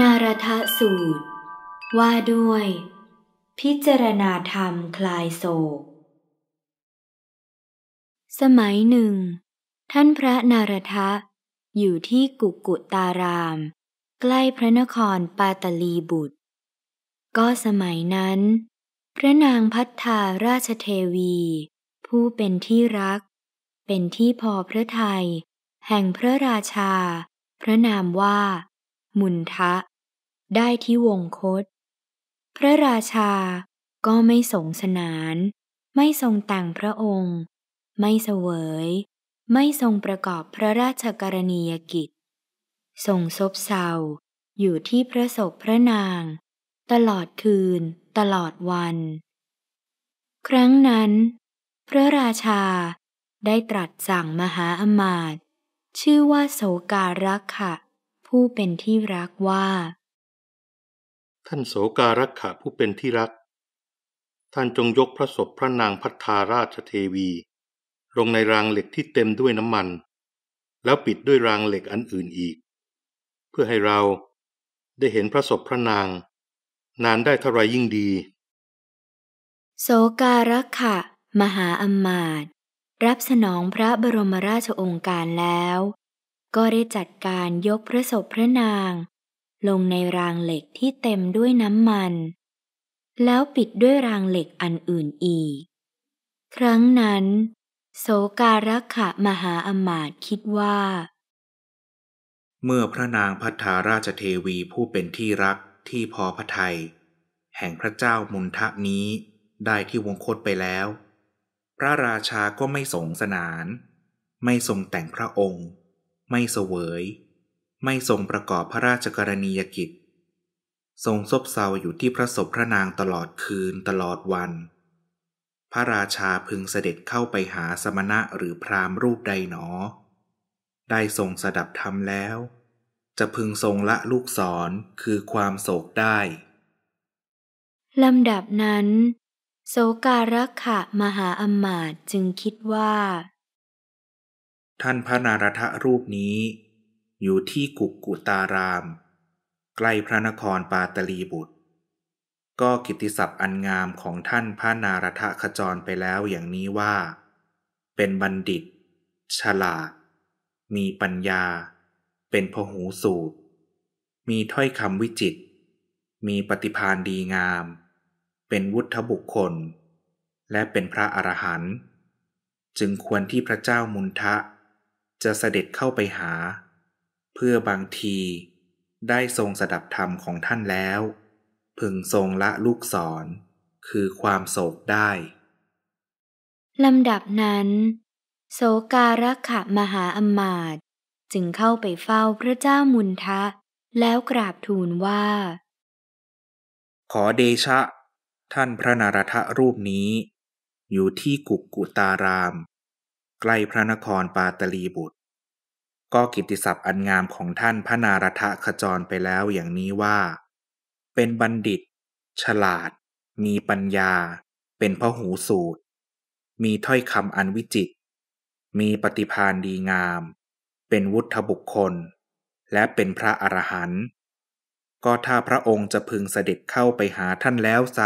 นารทสูตร ว่าด้วย พิจารณาธรรมคลายโศก สมัยหนึ่ง ท่านพระนารทะ อยู่ที่กุกุตาราม ใกล้พระนครปาตลีบุตร ก็สมัยนั้น พระนางพัฒธาราชเทวี ผู้เป็นที่รัก เป็นที่พอพระทัยแห่งพระราชา พระนามว่ามุนทะ ได้ที่วงคต พระราชาก็ไม่สงสนาน ไม่ทรงแต่งพระองค์ ไม่เสวย ไม่ทรงประกอบพระราชกรณียกิจทรงซบเซาอยู่ที่พระศพพระนาง ตลอดคืนตลอดวัน ครั้งนั้น พระราชาได้ตรัสสั่งมหาอมาตย์ชื่อว่าโสการักขะผู้เป็นที่รักว่า ท่านโสการักขะผู้เป็นที่รัก ท่านจงยกพระศพพระนางพัฒาราชเทวีลงในรางเหล็กที่เต็มด้วยน้ำมัน แล้วปิดด้วยรางเหล็กอันอื่นอีก เพื่อให้เราได้เห็นพระศพพระนาง นานได้เท่าไรยิ่งดี โสการักขะมหาอมาตย์รับสนองพระบรมราชโองการแล้วก็ได้จัดการยกพระศพพระนาง ลงในรางเหล็กที่เต็มด้วยน้ำมัน แล้วปิดด้วยรางเหล็กอันอื่นอีก ครั้งนั้นโสการักขะมหาอมาตย์คิดว่า เมื่อพระนางพัทธาราชเทวีผู้เป็นที่รักที่พอพระทัยแห่งพระเจ้ามุนทะนี้ได้ที่วงคตไปแล้ว พระราชาก็ไม่สงสนาน ไม่ทรงแต่งพระองค์ไม่เสวย ไม่ทรงประกอบพระราชกรณียกิจ ทรงซบเซาอยู่ที่พระศพพระนางตลอดคืนตลอดวัน พระราชาพึงเสด็จเข้าไปหาสมณะหรือพราหมณ์รูปใดหนอ ได้ทรงสดับธรรมแล้ว จะพึงทรงละลูกศรคือความโศกได้ ลำดับนั้นโสการะขะมหาอมาตจึงคิดว่าท่านพระนารทะรูปนี้ อยู่ที่กุกกุตาราม ใกล้พระนครปาตลีบุตร ก็กิติศัพท์อันงามของท่านพระนารทะขจรไปแล้วอย่างนี้ว่า เป็นบัณฑิต ฉลาดมีปัญญา เป็นพหูสูตร มีถ้อยคำวิจิตมีปฏิพานดีงาม เป็นวุฒบุคคล และเป็นพระอรหันต์จึงควรที่พระเจ้ามุนทะจะเสด็จเข้าไปหา เพื่อบางทีได้ทรงสดับธรรมของท่านแล้ว พึงทรงละลูกศรคือความโศกได้ ลำดับนั้นโสการะขะมหาอมาตจึงเข้าไปเฝ้าพระเจ้ามุนทะแล้วกราบทูลว่า ขอเดชะ ท่านพระนารทะรูปนี้ อยู่ที่กุกกุตารามใกล้พระนครปาตลีบุตร ก็กิตติศัพท์อันงามของท่านพระนารทะขจรไปแล้วอย่างนี้ว่า เป็นบัณฑิต ฉลาด มีปัญญา เป็นพหูสูตรมีถ้อยคำอันวิจิตมีปฏิพานดีงาม เป็นวุฒบุคคลและเป็นพระอรหันต์ก็ถ้าพระองค์จะพึงเสด็จเข้าไปหาท่านแล้วไซ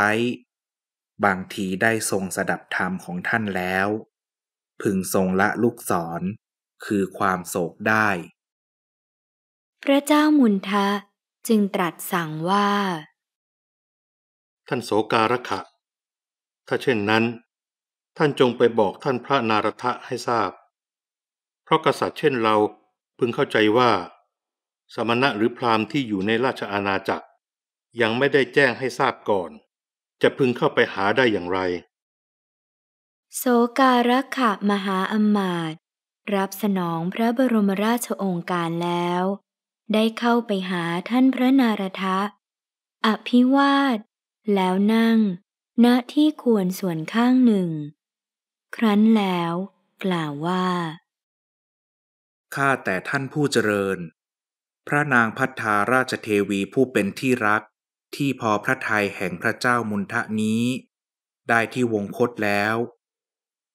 บางทีได้ทรงสดับธรรมของท่านแล้วพึงทรงละลูกศรคือความโศกได้ พระเจ้ามุนทะจึงตรัสสั่งว่า ท่านโสการะขะถ้าเช่นนั้น ท่านจงไปบอกท่านพระนารทะให้ทราบ เพราะกษัตริย์เช่นเราพึงเข้าใจว่า สมณะหรือพราหมณ์ที่อยู่ในราชอาณาจักรยังไม่ได้แจ้งให้ทราบก่อน จะพึงเข้าไปหาได้อย่างไรโสการขะมหาอมาตรับสนองพระบรมราชองค์การแล้ว ได้เข้าไปหาท่านพระนารทะ อภิวาทแล้วนั่งณที่ควรส่วนข้างหนึ่ง ครั้นแล้วกล่าวว่าข้าแต่ท่านผู้เจริญ พระนางพัฒาราชเทวีผู้เป็นที่รักที่พอพระทัยแห่งพระเจ้ามุนทะนี้ ได้ที่วงคตแล้ว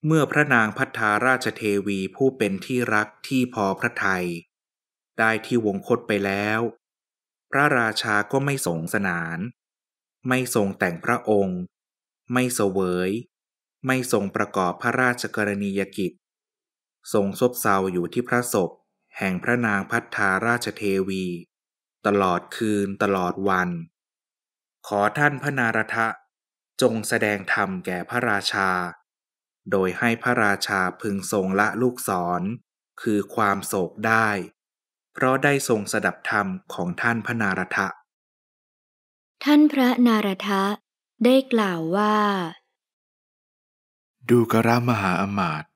เมื่อพระนางพัฒาราชเทวีผู้เป็นที่รักที่พอพระทัยได้ที่วงคตไปแล้ว พระราชาก็ไม่สงสนาน ไม่ทรงแต่งพระองค์ ไม่เสวย ไม่ทรงประกอบพระราชกรณียกิจทรงซบเซาอยู่ที่พระศพแห่งพระนางพัฒาราชเทวี ตลอดคืนตลอดวัน ขอท่านพระนารทะจงแสดงธรรมแก่พระราชาโดยให้พระราชาพึงทรงละลูกศรคือความโศกได้ เพราะได้ทรงสดับธรรมของท่านพระนารทะ ท่านพระนารทะได้กล่าวว่าดูกระมหาอมาตย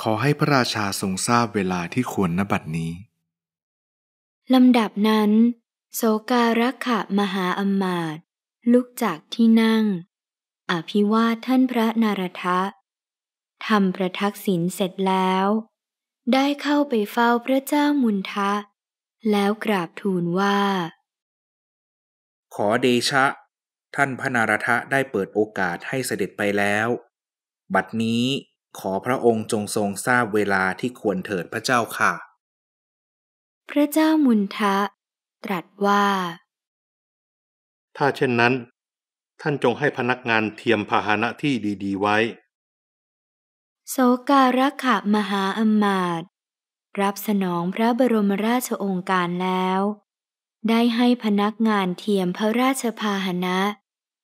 ขอให้พระราชาทรงทราบเวลาที่ควรนบัดนี้ลำดับนั้นโสการะขะมหาอมาตยลุกจากที่นั่งอภิวาทท่านพระนารทะทำประทักษิณเสร็จแล้ว ได้เข้าไปเฝ้าพระเจ้ามุนทะ แล้วกราบทูลว่า ขอเดชะ ท่านพระนารทะได้เปิดโอกาสให้เสด็จไปแล้ว บัดนี้ขอพระองค์จงทรงทราบเวลาที่ควรเถิดพระเจ้าค่ะ พระเจ้ามุนทะ ตรัสว่า ถ้าเช่นนั้น ท่านจงให้พนักงานเทียมพาหนะที่ดีๆไว้โสการขะมหาอมาตรับสนองพระบรมราชองค์การแล้ว ได้ให้พนักงานเทียมพระราชพาหนะ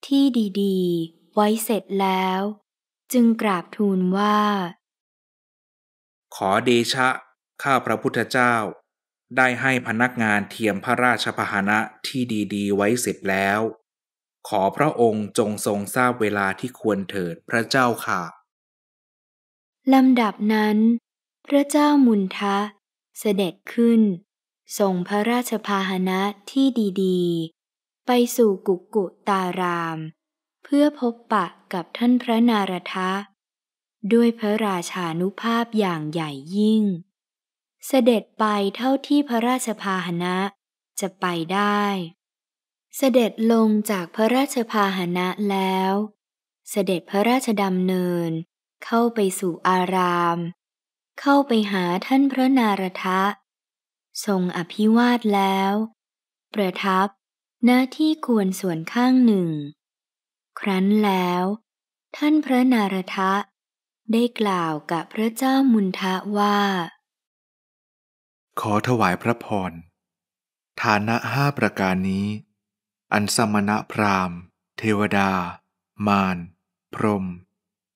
ที่ดีๆไว้เสร็จแล้ว จึงกราบทูลว่า ขอเดชะข้าพระพุทธเจ้า ได้ให้พนักงานเทียมพระราชพาหนะที่ดีๆ ไว้เสร็จแล้ว ขอพระองค์จงทรงทราบเวลาที่ควรเถิดพระเจ้าค่ะลำดับนั้น พระเจ้ามุนทะเสด็จขึ้นส่งพระราชพาหนะที่ดี ๆ ไปสู่กุกุตาราม เพื่อพบปะกับท่านพระนารทะ ด้วยพระราชานุภาพอย่างใหญ่ยิ่ง เสด็จไปเท่าที่พระราชพาหนะ จะไปได้ เสด็จลงจากพระราชพาหนะแล้ว เสด็จพระราชดำเนินเข้าไปสู่อาราม เข้าไปหาท่านพระนารทะ ทรงอภิวาทแล้ว ประทับหน้าที่ควรส่วนข้างหนึ่ง ครั้นแล้ว ท่านพระนารทะ ได้กล่าวกับพระเจ้ามุนทะว่า ขอถวายพระพร ฐานะห้าประการนี้ อันสมณะพราหมณ์ เทวดา มารพรหม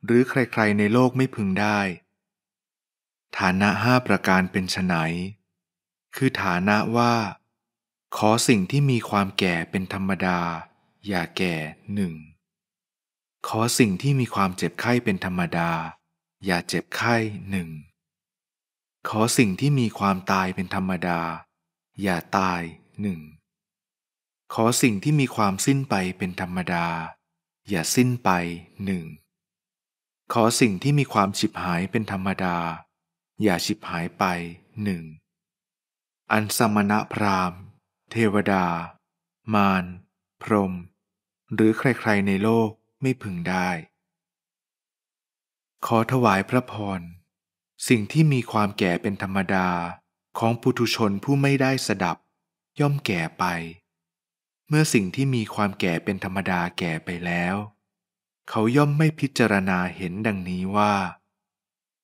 หรือใคร ๆ ในโลกไม่พึงได้ ฐานะห้าประการเป็นไนคือฐานะว่า ขอสิ่งที่มีความแก่เป็นธรรมดา อย่าแก่หนึ่ง ขอสิ่งที่มีความเจ็บไข้เป็นธรรมดา อย่าเจ็บไข้หนึ่ง ขอสิ่งที่มีความตายเป็นธรรมดา อย่าตายหนึ่ง ขอสิ่งที่มีความสิ้นไปเป็นธรรมดา อย่าสิ้นไปหนึ่งขอสิ่งที่มีความฉิบหายเป็นธรรมดา อย่าฉิบหายไปหนึ่งอันสมณะพราหมณ์ เทวดา มารพรมหรือใครๆในโลกไม่พึงได้ ขอถวายพระพร สิ่งที่มีความแก่เป็นธรรมดาของปุถุชนผู้ไม่ได้สดับย่อมแก่ไป เมื่อสิ่งที่มีความแก่เป็นธรรมดาแก่ไปแล้วเขาย่อมไม่พิจารณาเห็นดังนี้ว่า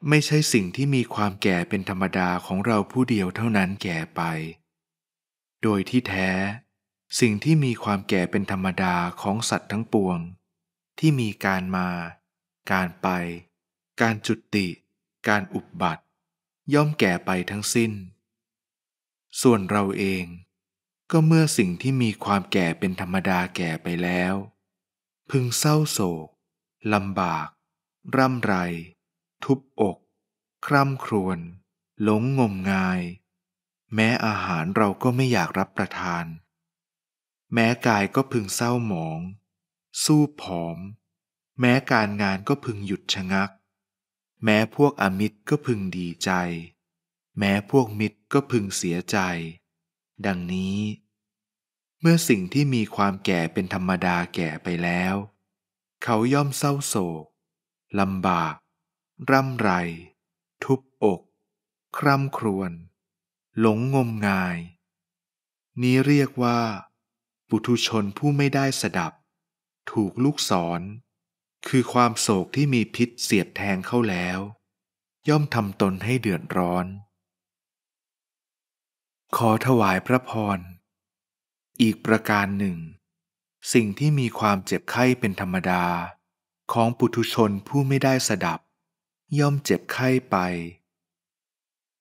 ไม่ใช่สิ่งที่มีความแก่เป็นธรรมดาของเราผู้เดียวเท่านั้นแก่ไป โดยที่แท้ สิ่งที่มีความแก่เป็นธรรมดาของสัตว์ทั้งปวง ที่มีการมา การไป การจุดติ การอุบบัติ ย่อมแก่ไปทั้งสิ้น ส่วนเราเอง ก็เมื่อสิ่งที่มีความแก่เป็นธรรมดาแก่ไปแล้วพึงเศร้าโศกลำบาก ร่ำไร ทุบอกคร่ำครวญหลงงมงาย แม้อาหารเราก็ไม่อยากรับประทาน แม้กายก็พึงเศร้าหมอง สู้ผอม แม้การงานก็พึงหยุดชะงัก แม้พวกอมิตรก็พึงดีใจ แม้พวกมิตรก็พึงเสียใจ ดังนี้เมื่อสิ่งที่มีความแก่เป็นธรรมดาแก่ไปแล้ว เขาย่อมเศร้าโศกลำบาก ร่ำไร ทุบอก คร่ำครวญหลงงมงาย นี้เรียกว่า ปุถุชนผู้ไม่ได้สดับ ถูกลูกศรคือความโศกที่มีพิษเสียดแทงเข้าแล้ว ย่อมทำตนให้เดือดร้อน ขอถวายพระพรอีกประการหนึ่ง สิ่งที่มีความเจ็บไข้เป็นธรรมดา ของปุถุชนผู้ไม่ได้สดับ ย่อมเจ็บไข้ไป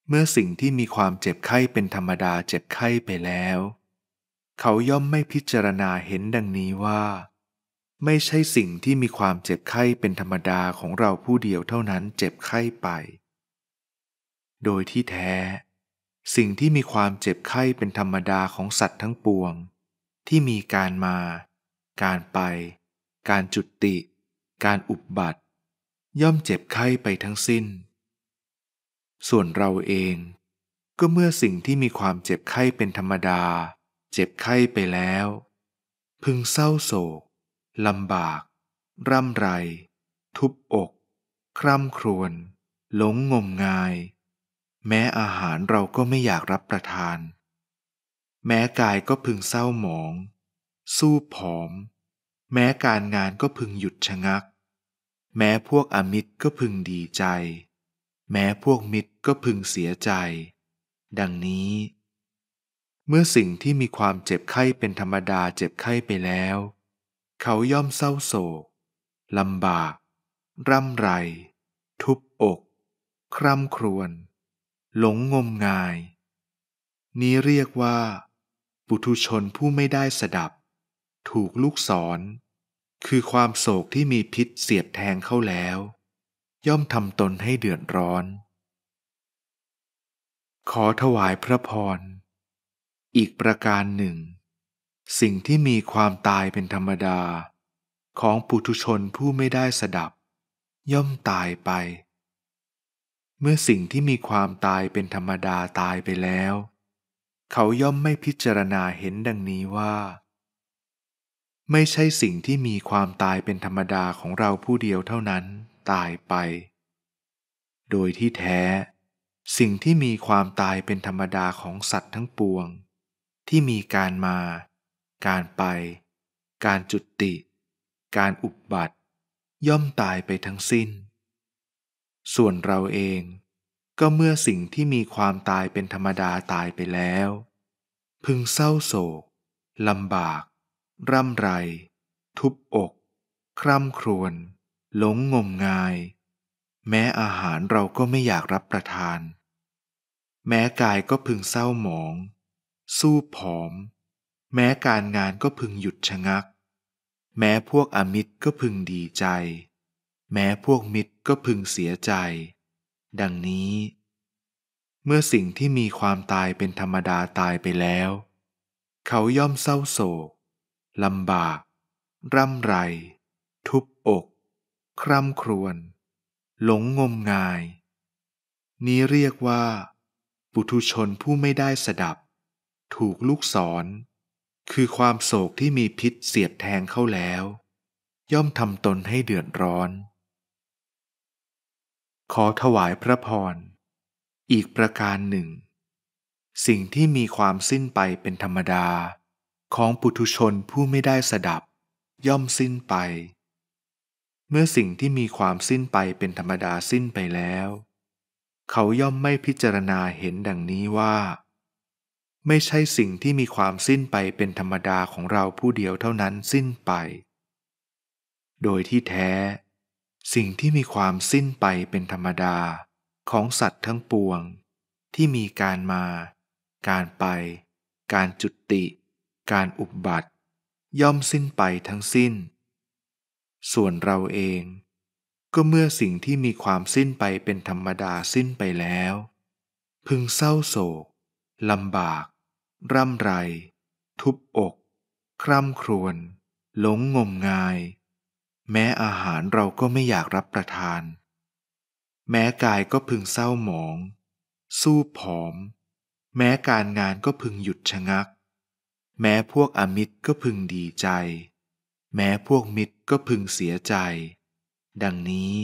เมื่อสิ่งที่มีความเจ็บไข้เป็นธรรมดาเจ็บไข้ไปแล้ว เขาย่อมไม่พิจารณาเห็นดังนี้ว่า ไม่ใช่สิ่งที่มีความเจ็บไข้เป็นธรรมดาของเราผู้เดียวเท่านั้นเจ็บไข้ไป โดยที่แท้สิ่งที่มีความเจ็บไข้เป็นธรรมดาของสัตว์ทั้งปวง ที่มีการมา การไป การจุดติ การอุบบัติ ย่อมเจ็บไข้ไปทั้งสิ้น ส่วนเราเองก็เมื่อสิ่งที่มีความเจ็บไข้เป็นธรรมดา เจ็บไข้ไปแล้ว พึงเศร้าโศกลำบาก ร่ำไรทุบอกคร่ำครวญหลงงมงายแม้อาหารเราก็ไม่อยากรับประทาน แม้กายก็พึงเศร้าหมอง สู้ผอม แม้การงานก็พึงหยุดชะงัก แม้พวกอมิตรก็พึงดีใจ แม้พวกมิตรก็พึงเสียใจ ดังนี้ เมื่อสิ่งที่มีความเจ็บไข้เป็นธรรมดาเจ็บไข้ไปแล้ว เขาย่อมเศร้าโศก ลำบาก ร่ำไร ทุบอก คร่ำครวญหลงงมงาย นี้เรียกว่า ปุถุชนผู้ไม่ได้สดับ ถูกลูกศรคือความโศกที่มีพิษเสียบแทงเข้าแล้ว ย่อมทำตนให้เดือดร้อน ขอถวายพระพร อีกประการหนึ่ง สิ่งที่มีความตายเป็นธรรมดา ของปุถุชนผู้ไม่ได้สดับ ย่อมตายไปเมื่อสิ่งที่มีความตายเป็นธรรมดาตายไปแล้ว เขาย่อมไม่พิจารณาเห็นดังนี้ว่า ไม่ใช่สิ่งที่มีความตายเป็นธรรมดาของเราผู้เดียวเท่านั้น ตายไป โดยที่แท้ สิ่งที่มีความตายเป็นธรรมดาของสัตว์ทั้งปวง ที่มีการมา การไป การจุดติ การอุบบัติ ย่อมตายไปทั้งสิ้นส่วนเราเองก็เมื่อสิ่งที่มีความตายเป็นธรรมดาตายไปแล้ว พึงเศร้าโศกลำบาก ร่ำไร ทุบอก คร่ำครวญหลงงมงาย แม้อาหารเราก็ไม่อยากรับประทาน แม้กายก็พึงเศร้าหมอง สู้ผอม แม้การงานก็พึงหยุดชะงัก แม้พวกอมิตรก็พึงดีใจแม้พวกมิตรก็พึงเสียใจ ดังนี้ เมื่อสิ่งที่มีความตายเป็นธรรมดาตายไปแล้ว เขาย่อมเศร้าโศกลำบาก ร่ำไร ทุบอก คร่ำครวญหลงงมงาย นี้เรียกว่า ปุถุชนผู้ไม่ได้สดับ ถูกลูกศรคือความโศกที่มีพิษเสียบแทงเข้าแล้ว ย่อมทำตนให้เดือดร้อนขอถวายพระพร อีกประการหนึ่ง สิ่งที่มีความสิ้นไปเป็นธรรมดา ของปุถุชนผู้ไม่ได้สดับย่อมสิ้นไป เมื่อสิ่งที่มีความสิ้นไปเป็นธรรมดาสิ้นไปแล้ว เขาย่อมไม่พิจารณาเห็นดังนี้ว่า ไม่ใช่สิ่งที่มีความสิ้นไปเป็นธรรมดาของเราผู้เดียวเท่านั้นสิ้นไป โดยที่แท้สิ่งที่มีความสิ้นไปเป็นธรรมดา ของสัตว์ทั้งปวง ที่มีการมา การไป การจุติ การอุบบัติ ย่อมสิ้นไปทั้งสิ้น ส่วนเราเอง ก็เมื่อสิ่งที่มีความสิ้นไปเป็นธรรมดาสิ้นไปแล้ว พึงเศร้าโศกลำบาก ร่ำไร ทุบอก คร่ำครวญหลงงมงายแม้อาหารเราก็ไม่อยากรับประทาน แม้กายก็พึงเศร้าหมอง สู้ผอม แม้การงานก็พึงหยุดชะงัก แม้พวกอมิตรก็พึงดีใจ แม้พวกมิตรก็พึงเสียใจ ดังนี้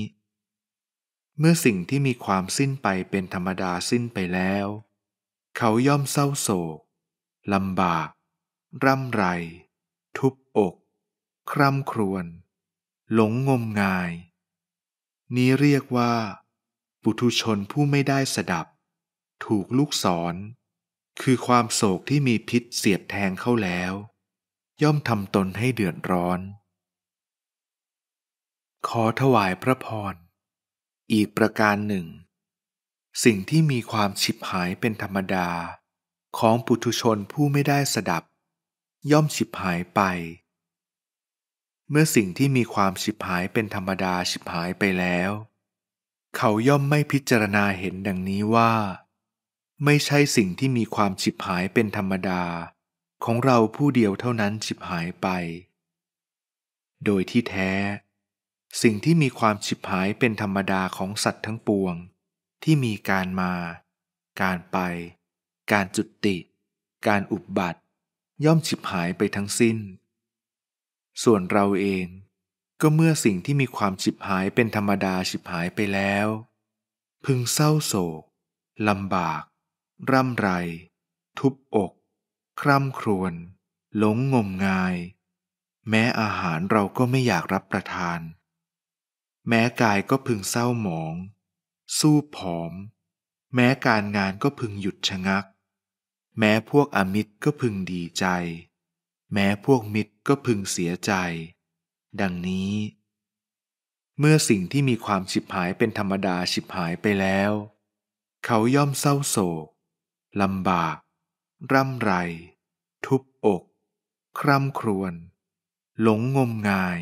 เมื่อสิ่งที่มีความสิ้นไปเป็นธรรมดาสิ้นไปแล้ว เขาย่อมเศร้าโศกลำบาก ร่ำไร ทุบอก คร่ำครวญหลงงมงาย นี้เรียกว่า ปุถุชนผู้ไม่ได้สดับ ถูกลูกศรคือความโศกที่มีพิษเสียบแทงเข้าแล้ว ย่อมทำตนให้เดือดร้อน ขอถวายพระพร อีกประการหนึ่ง สิ่งที่มีความฉิบหายเป็นธรรมดา ของปุถุชนผู้ไม่ได้สดับ ย่อมฉิบหายไปเมื่อสิ่งที่มีความฉิบหายเป็นธรรมดาฉิบหายไปแล้ว เขาย่อมไม่พิจารณาเห็นดังนี้ว่า ไม่ใช่สิ่งที่มีความฉิบหายเป็นธรรมดา ของเราผู้เดียวเท่านั้นฉิบหายไป โดยที่แท้ สิ่งที่มีความฉิบหายเป็นธรรมดาของสัตว์ทั้งปวง ที่มีการมา การไป การจุดติ การอุบบัติ ย่อมฉิบหายไปทั้งสิ้นส่วนเราเองก็เมื่อสิ่งที่มีความฉิบหายเป็นธรรมดาฉิบหายไปแล้ว พึงเศร้าโศกลำบาก ร่ำไร ทุบอก คร่ำครวญหลงงมงาย แม้อาหารเราก็ไม่อยากรับประทาน แม้กายก็พึงเศร้าหมอง สู้ผอม แม้การงานก็พึงหยุดชะงัก แม้พวกอมิตรก็พึงดีใจแม้พวกมิตรก็พึงเสียใจ ดังนี้ เมื่อสิ่งที่มีความฉิบหายเป็นธรรมดาฉิบหายไปแล้ว เขาย่อมเศร้าโศก ลำบาก ร่ำไร ทุบอก คร่ำครวญ หลงงมงาย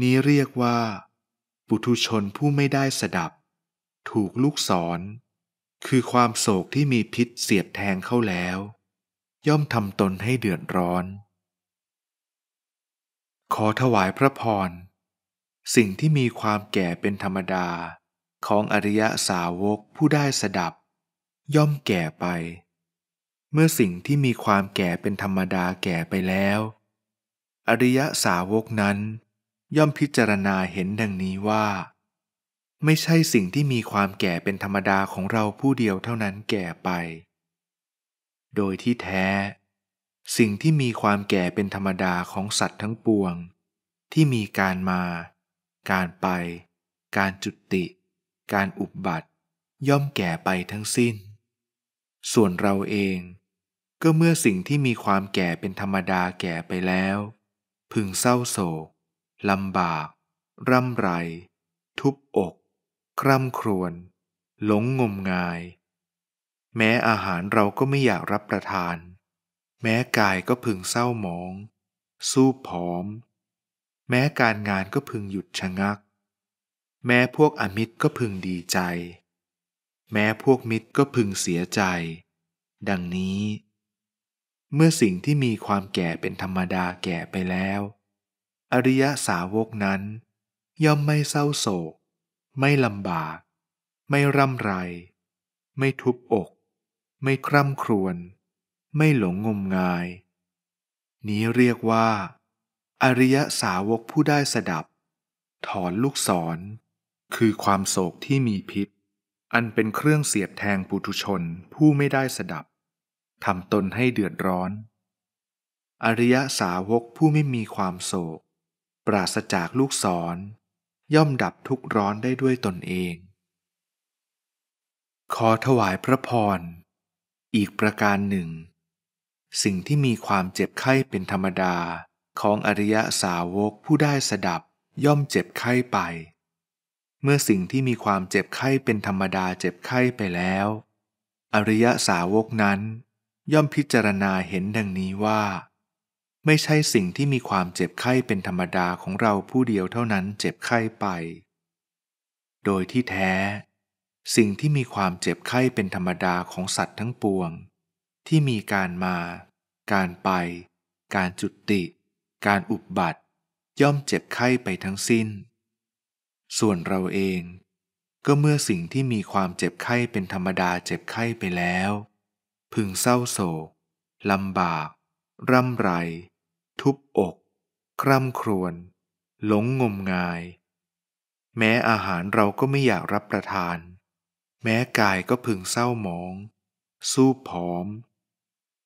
นี้เรียกว่า ปุถุชนผู้ไม่ได้สดับ ถูกลูกศรคือความโศกที่มีพิษเสียบแทงเข้าแล้วย่อมทำตนให้เดือดร้อน ขอถวายพระพร สิ่งที่มีความแก่เป็นธรรมดา ของอริยสาวกผู้ได้สดับ ย่อมแก่ไป เมื่อสิ่งที่มีความแก่เป็นธรรมดาแก่ไปแล้ว อริยสาวกนั้น ย่อมพิจารณาเห็นดังนี้ว่า ไม่ใช่สิ่งที่มีความแก่เป็นธรรมดาของเราผู้เดียวเท่านั้นแก่ไปโดยที่แท้สิ่งที่มีความแก่เป็นธรรมดาของสัตว์ทั้งปวง ที่มีการมา การไป การจุติ การอุบบัติ ย่อมแก่ไปทั้งสิ้น ส่วนเราเองก็เมื่อสิ่งที่มีความแก่เป็นธรรมดาแก่ไปแล้ว พึงเศร้าโศกลำบาก ร่ำไร ทุบอก คร่ำครวญหลงงมงายแม้อาหารเราก็ไม่อยากรับประทาน แม้กายก็พึงเศร้าหมอง สู้ผอม แม้การงานก็พึงหยุดชะงัก แม้พวกอมิตรก็พึงดีใจ แม้พวกมิตรก็พึงเสียใจ ดังนี้ เมื่อสิ่งที่มีความแก่เป็นธรรมดาแก่ไปแล้ว อริยสาวกนั้น ย่อมไม่เศร้าโศก ไม่ลำบาก ไม่ร่ำไร ไม่ทุบอกไม่คร่ำครวญไม่หลงงมงาย นี้เรียกว่า อริยสาวกผู้ได้สดับ ถอนลูกศร คือความโศกที่มีพิษ อันเป็นเครื่องเสียบแทงปุถุชนผู้ไม่ได้สดับทำตนให้เดือดร้อน อริยสาวกผู้ไม่มีความโศก ปราศจากลูกศร ย่อมดับทุกร้อนได้ด้วยตนเอง ขอถวายพระพรอีกประการหนึ่ง สิ่งที่มีความเจ็บไข้เป็นธรรมดาของอริยสาวกผู้ได้สดับย่อมเจ็บไข้ไป เมื่อสิ่งที่มีความเจ็บไข้เป็นธรรมดาเจ็บไข้ไปแล้ว อริยสาวกนั้น ย่อมพิจารณาเห็นดังนี้ว่า ไม่ใช่สิ่งที่มีความเจ็บไข้เป็นธรรมดาของเราผู้เดียวเท่านั้นเจ็บไข้ไป โดยที่แท้สิ่งที่มีความเจ็บไข้เป็นธรรมดาของสัตว์ทั้งปวง ที่มีการมา การไป การจุดติ การอุบบัติ ย่อมเจ็บไข้ไปทั้งสิ้น ส่วนเราเอง ก็เมื่อสิ่งที่มีความเจ็บไข้เป็นธรรมดาเจ็บไข้ไปแล้ว พึงเศร้าโศกลำบาก ร่ำไร ทุบอก คร่ำครวญหลงงมงาย แม้อาหารเราก็ไม่อยากรับประทานแม้กายก็พึงเศร้าหมอง สู้ผอม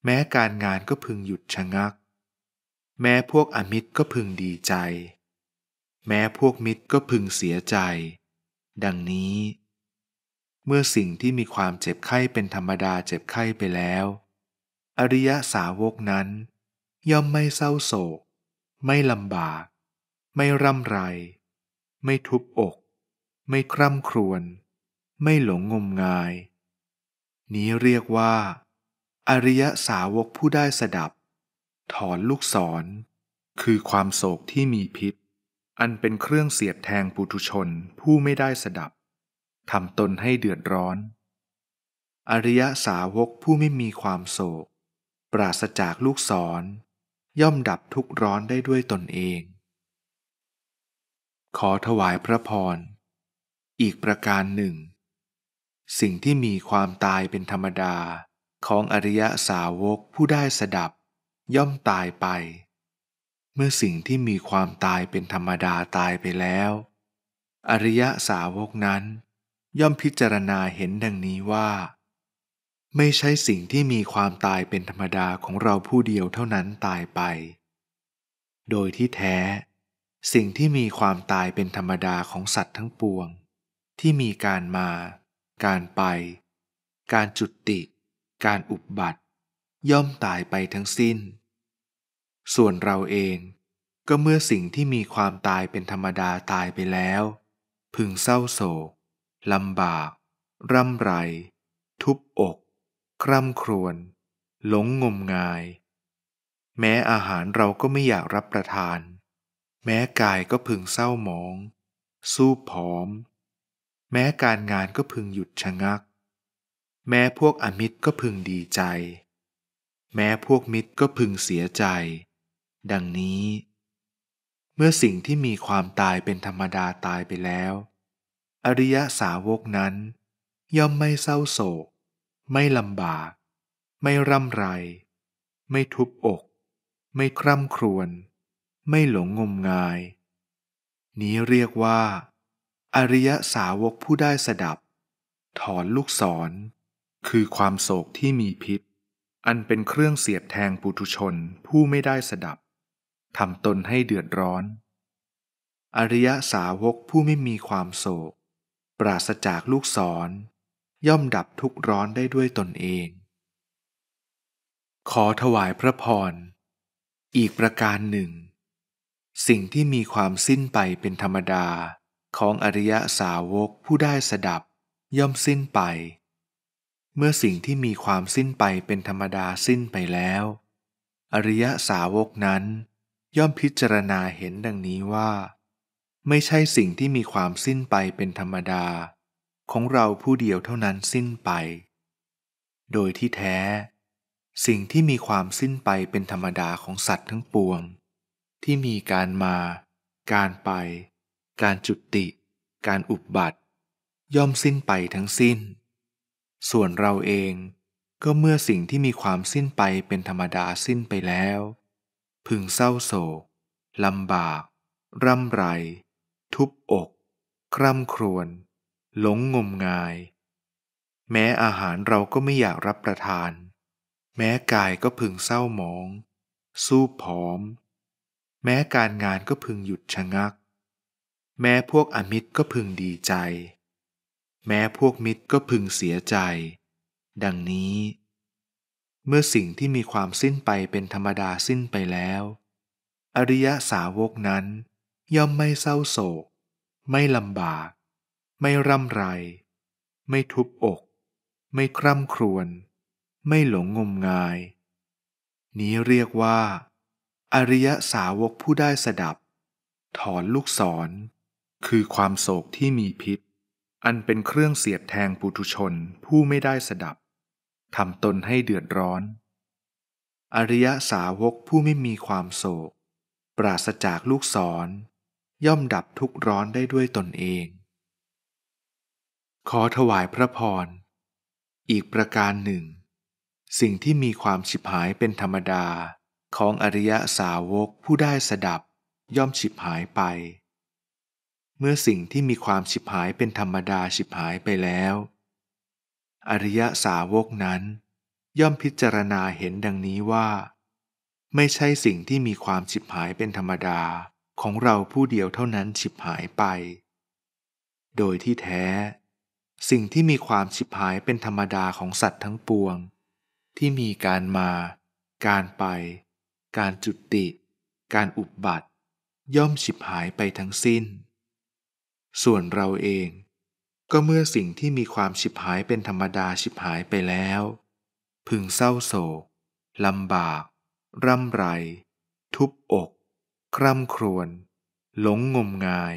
แม้การงานก็พึงหยุดชะงัก แม้พวกอมิตรก็พึงดีใจ แม้พวกมิตรก็พึงเสียใจ ดังนี้ เมื่อสิ่งที่มีความเจ็บไข้เป็นธรรมดาเจ็บไข้ไปแล้ว อริยสาวกนั้น ย่อมไม่เศร้าโศก ไม่ลำบาก ไม่ร่ำไร ไม่ทุบอก ไม่คร่ำครวญไม่หลงงมงาย นี้เรียกว่า อริยสาวกผู้ได้สดับ ถอนลูกศร คือความโศกที่มีพิษ อันเป็นเครื่องเสียบแทงปุถุชนผู้ไม่ได้สดับทำตนให้เดือดร้อน อริยสาวกผู้ไม่มีความโศก ปราศจากลูกศร ย่อมดับทุกร้อนได้ด้วยตนเอง ขอถวายพระพร อีกประการหนึ่งสิ่งที่มีความตายเป็นธรรมดาของอริยสาวกผู้ได้สดับ ย่อมตายไป เมื่อสิ่งที่มีความตายเป็นธรรมดาตายไปแล้ว อริยสาวกนั้น ย่อมพิจารณาเห็นดังนี้ว่า ไม่ใช่สิ่งที่มีความตายเป็นธรรมดาของเราผู้เดียวเท่านั้นตายไป โดยที่แท้ สิ่งที่มีความตายเป็นธรรมดาของสัตว์ทั้งปวง ที่มีการมาการไป การจุติ การอุบบัติ ย่อมตายไปทั้งสิ้น ส่วนเราเองก็เมื่อสิ่งที่มีความตายเป็นธรรมดาตายไปแล้ว พึงเศร้าโศกลำบาก ร่ำไร ทุบอก คร่ำครวญหลงงมงาย แม้อาหารเราก็ไม่อยากรับประทาน แม้กายก็พึงเศร้าหมอง สู้ผอมแม้การงานก็พึงหยุดชะงัก แม้พวกอมิตรก็พึงดีใจ แม้พวกมิตรก็พึงเสียใจ ดังนี้ เมื่อสิ่งที่มีความตายเป็นธรรมดาตายไปแล้ว อริยสาวกนั้น ย่อมไม่เศร้าโศก ไม่ลำบาก ไม่ร่ำไร ไม่ทุบอก ไม่คร่ำครวญ ไม่หลงงมงาย นี้เรียกว่าอริยสาวกผู้ได้สดับ ถอนลูกศร คือความโศกที่มีพิษ อันเป็นเครื่องเสียบแทงปุถุชนผู้ไม่ได้สดับ ทำตนให้เดือดร้อน อริยสาวกผู้ไม่มีความโศก ปราศจากลูกศร ย่อมดับทุกร้อนได้ด้วยตนเอง ขอถวายพระพร อีกประการหนึ่ง สิ่งที่มีความสิ้นไปเป็นธรรมดาของอริยสาวกผู้ได้สดับย่อมสิ้นไป เมื่อสิ่งที่มีความสิ้นไปเป็นธรรมดาสิ้นไปแล้ว อริยสาวกนั้น ย่อมพิจารณาเห็นดังนี้ว่า ไม่ใช่สิ่งที่มีความสิ้นไปเป็นธรรมดา ของเราผู้เดียวเท่านั้นสิ้นไป โดยที่แท้ สิ่งที่มีความสิ้นไปเป็นธรรมดาของสัตว์ทั้งปวง ที่มีการมา การไปการจุติ การอุบบัติ ย่อมสิ้นไปทั้งสิ้น ส่วนเราเองก็เมื่อสิ่งที่มีความสิ้นไปเป็นธรรมดาสิ้นไปแล้ว พึงเศร้าโศกลำบาก ร่ำไร ทุบอก คร่ำครวญหลงงมงาย แม้อาหารเราก็ไม่อยากรับประทาน แม้กายก็พึงเศร้าหมอง สู้ผอม แม้การงานก็พึงหยุดชะงักแม้พวกอมิตรก็พึงดีใจ แม้พวกมิตรก็พึงเสียใจ ดังนี้ เมื่อสิ่งที่มีความสิ้นไปเป็นธรรมดาสิ้นไปแล้ว อริยสาวกนั้น ย่อมไม่เศร้าโศก ไม่ลำบาก ไม่ร่ำไร ไม่ทุบอก ไม่คร่ำครวญ ไม่หลงงมงาย นี้เรียกว่า อริยสาวกผู้ได้สดับ ถอนลูกศรคือความโศกที่มีพิษ อันเป็นเครื่องเสียบแทงปุถุชนผู้ไม่ได้สดับทำตนให้เดือดร้อน อริยสาวกผู้ไม่มีความโศก ปราศจากลูกศรย่อมดับทุกร้อนได้ด้วยตนเอง ขอถวายพระพร อีกประการหนึ่ง สิ่งที่มีความฉิบหายเป็นธรรมดา ของอริยสาวกผู้ได้สดับย่อมฉิบหายไปเมื่อสิ่งที่มีความฉิบหายเป็นธรรมดาฉิบหายไปแล้ว อริยสาวกนั้น ย่อมพิจารณาเห็นดังนี้ว่า ไม่ใช่สิ่งที่มีความฉิบหายเป็นธรรมดาของเราผู้เดียวเท่านั้นฉิบหายไป โดยที่แท้ สิ่งที่มีความฉิบหายเป็นธรรมดาของสัตว์ทั้งปวง ที่มีการมา การไป การจุติ การอุบบัติ ย่อมฉิบหายไปทั้งสิ้นส่วนเราเองก็เมื่อสิ่งที่มีความฉิบหายเป็นธรรมดาฉิบหายไปแล้ว พึงเศร้าโศกลำบาก ร่ำไร ทุบอก คร่ำครวญหลงงมงาย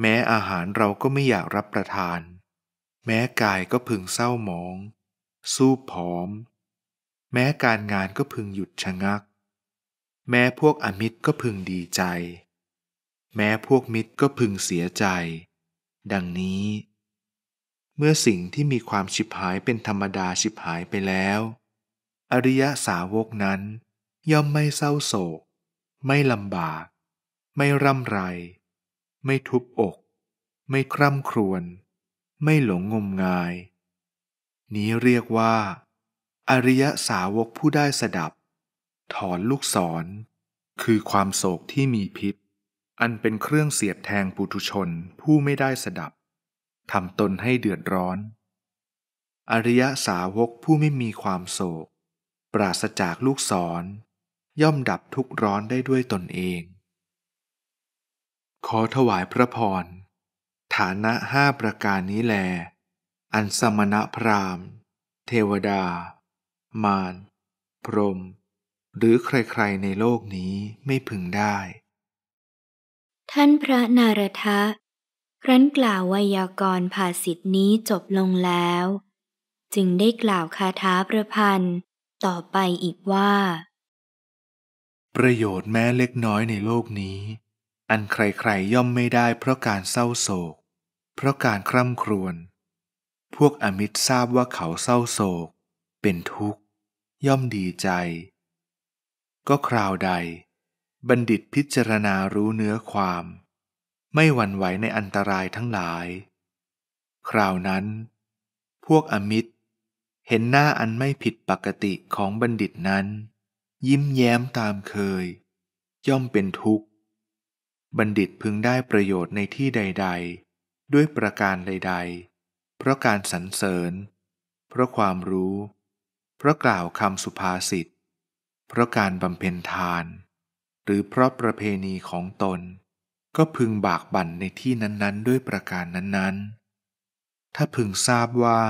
แม้อาหารเราก็ไม่อยากรับประทาน แม้กายก็พึงเศร้าหมอง สู้ผอม แม้การงานก็พึงหยุดชะงัก แม้พวกอมิตรก็พึงดีใจแม้พวกมิตรก็พึงเสียใจ ดังนี้ เมื่อสิ่งที่มีความชิบหายเป็นธรรมดาชิบหายไปแล้ว อริยสาวกนั้น ย่อมไม่เศร้าโศก ไม่ลำบาก ไม่ร่ำไร ไม่ทุบอก ไม่คร่ำครวญ ไม่หลงงมงาย นี้เรียกว่า อริยสาวกผู้ได้สดับ ถอนลูกศร คือความโศกที่มีพิษอันเป็นเครื่องเสียบแทงปุถุชนผู้ไม่ได้สดับทำตนให้เดือดร้อน อริยสาวกผู้ไม่มีความโศก ปราศจากลูกศร ย่อมดับทุกร้อนได้ด้วยตนเอง ขอถวายพระพร ฐานะห้าประการนี้แล อันสมณะพราหมณ์ เทวดา มารพรหมหรือใครๆในโลกนี้ไม่พึงได้ท่านพระนารทะ ครั้นกล่าววยากรภาสิทธินี้จบลงแล้ว จึงได้กล่าวคาถาประพันธ์ ต่อไปอีกว่า ประโยชน์แม้เล็กน้อยในโลกนี้ อันใครๆย่อมไม่ได้เพราะการเศร้าโศก เพราะการคร่ำครวญ พวกอมิตรทราบว่าเขาเศร้าโศก เป็นทุกข์ ย่อมดีใจ ก็คราวใดบัณฑิตพิจารณารู้เนื้อความ ไม่หวั่นไหวในอันตรายทั้งหลาย คราวนั้น พวกอมิตร เห็นหน้าอันไม่ผิดปกติของบัณฑิตนั้น ยิ้มแย้มตามเคย ย่อมเป็นทุกข์ บัณฑิตพึงได้ประโยชน์ในที่ใดๆด้วยประการใดๆเพราะการสรรเสริญ เพราะความรู้ เพราะกล่าวคำสุภาษิตเพราะการบำเพ็ญทานหรือเพราะประเพณีของตน ก็พึงบากบั่นในที่นั้น ๆ ด้วยประการนั้น ๆ ถ้าพึงทราบว่า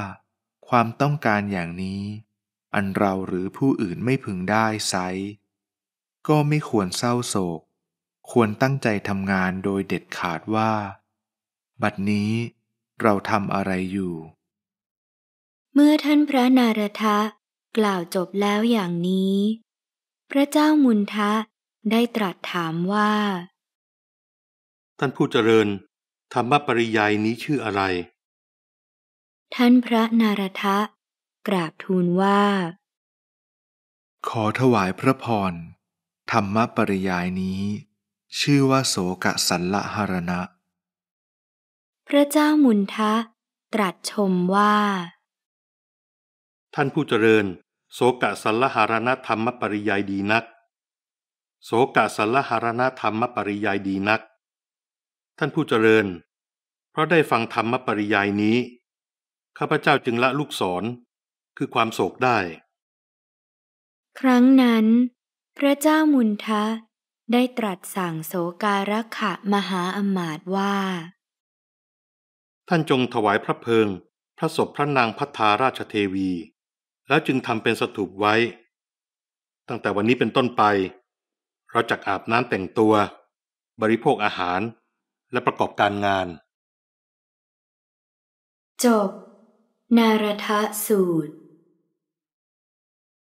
ความต้องการอย่างนี้ อันเราหรือผู้อื่นไม่พึงได้ไซก็ไม่ควรเศร้าโศก ควรตั้งใจทำงานโดยเด็ดขาดว่า บัดนี้เราทำอะไรอยู่ เมื่อท่านพระนารทะกล่าวจบแล้วอย่างนี้ พระเจ้ามุนทะได้ตรัสถามว่า ท่านผู้เจริญธรรมปริยายนี้ชื่ออะไร ท่านพระนารทะกราบทูลว่า ขอถวายพระพรธรรมปริยายนี้ ชื่อว่าโสกสันละหรณะ พระเจ้ามุนทะตรัสชมว่า ท่านผู้เจริญ โสกสันละหรณะธรรมปริยายดีนักโสกสัลหารณธรรมปริยายดีนัก ท่านผู้เจริญ เพราะได้ฟังธรรมปริยายนี้ ข้าพเจ้าจึงละลูกศรคือความโศกได้ ครั้งนั้น พระเจ้ามุนทะได้ตรัสสั่งโสการขะมหาอมาตว่า ท่านจงถวายพระเพลิงพระศพพระนางพัทาราชเทวี แล้วจึงทำเป็นสถูปไว้ ตั้งแต่วันนี้เป็นต้นไปเราจักอาบน้ำแต่งตัว บริโภคอาหารและประกอบการงาน จบ นารทะสูตร